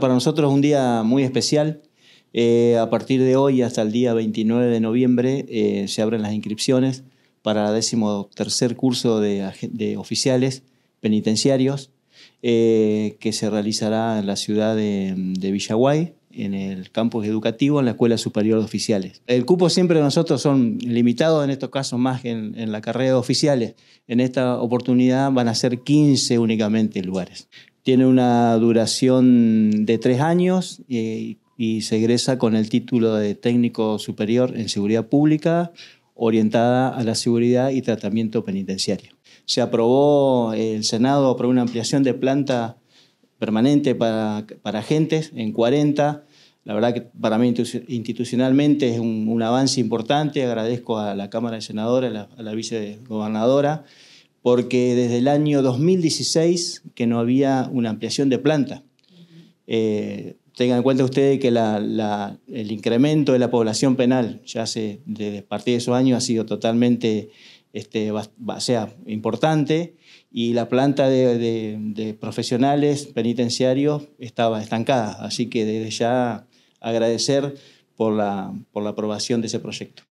Para nosotros es un día muy especial. Eh, a partir de hoy hasta el día 29 de noviembre eh, se abren las inscripciones para el decimotercer curso de, oficiales penitenciarios eh, que se realizará en la ciudad de, Villaguay, en el campus educativo, en la Escuela Superior de Oficiales. El cupo siempre de nosotros son limitados, en estos casos más que en, la carrera de oficiales. En esta oportunidad van a ser 15 únicamente lugares. Tiene una duración de tres años eh, y, se egresa con el título de técnico superior en seguridad pública orientada a la seguridad y tratamiento penitenciario. Se aprobó, eh, el Senado aprobó una ampliación de planta permanente para, agentes en 40. La verdad que para mí institucionalmente es un, avance importante. Agradezco a la Cámara de Senadores, a la vicegobernadora porque desde el año 2016 que no había una ampliación de planta. Eh, tengan en cuenta ustedes que el incremento de la población penal ya hace, desde partir de esos años ha sido totalmente este, sea, importante y la planta de, de, profesionales penitenciarios estaba estancada. Así que desde ya agradecer por la, por la aprobación de ese proyecto.